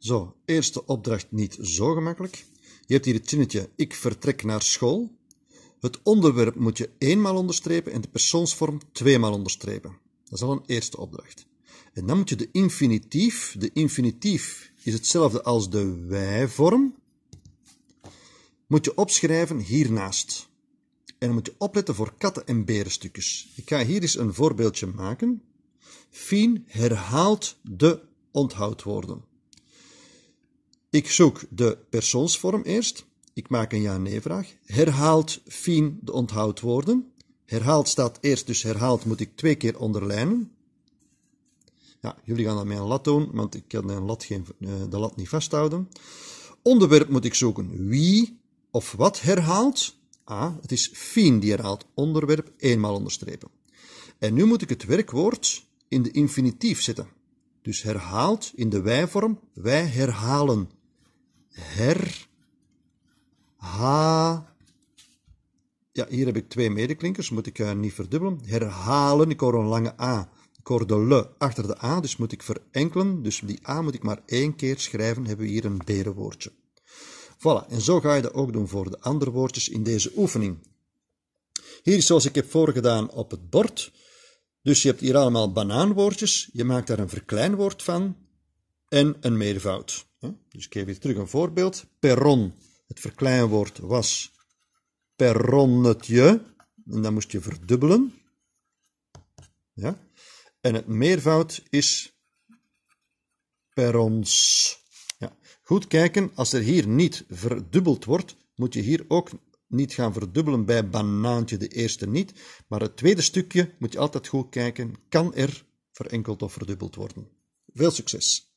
Zo, eerste opdracht niet zo gemakkelijk. Je hebt hier het zinnetje ik vertrek naar school. Het onderwerp moet je eenmaal onderstrepen en de persoonsvorm tweemaal onderstrepen. Dat is al een eerste opdracht. En dan moet je de infinitief, de infinitief is hetzelfde als de wij-vorm, moet je opschrijven hiernaast. En dan moet je opletten voor katten- en berenstukjes. Ik ga hier eens een voorbeeldje maken. Fien herhaalt de onthoudwoorden. Ik zoek de persoonsvorm eerst. Ik maak een ja-nee-vraag. Herhaalt Fien de onthoudwoorden? Herhaalt staat eerst, dus herhaalt moet ik twee keer onderlijnen. Ja, jullie gaan dat met een lat doen, want ik kan een lat geen, eh, de lat niet vasthouden. Onderwerp moet ik zoeken. Wie of wat herhaalt? Ah, het is Fien die herhaalt. Onderwerp eenmaal onderstrepen. En nu moet ik het werkwoord in de infinitief zetten. Dus herhaalt in de wij-vorm. Wij herhalen her, ja, hier heb ik twee medeklinkers, moet ik eh, niet verdubbelen. Herhalen, ik hoor een lange A. Ik hoor de le achter de A, dus moet ik verenkelen. Dus die A moet ik maar één keer schrijven, hebben we hier een berenwoordje. Voilà, en zo ga je dat ook doen voor de andere woordjes in deze oefening. Hier zoals ik heb voorgedaan op het bord. Dus je hebt hier allemaal banaanwoordjes, je maakt daar een verkleinwoord van en een meervoud. Dus ik geef je terug een voorbeeld. Perron, het verkleinwoord was peronnetje, En dan moest je verdubbelen. Ja? En het meervoud is perons. Ja. Goed kijken, als er hier niet verdubbeld wordt, moet je hier ook niet gaan verdubbelen bij banaantje, de eerste niet. Maar het tweede stukje moet je altijd goed kijken, kan er verenkeld of verdubbeld worden. Veel succes!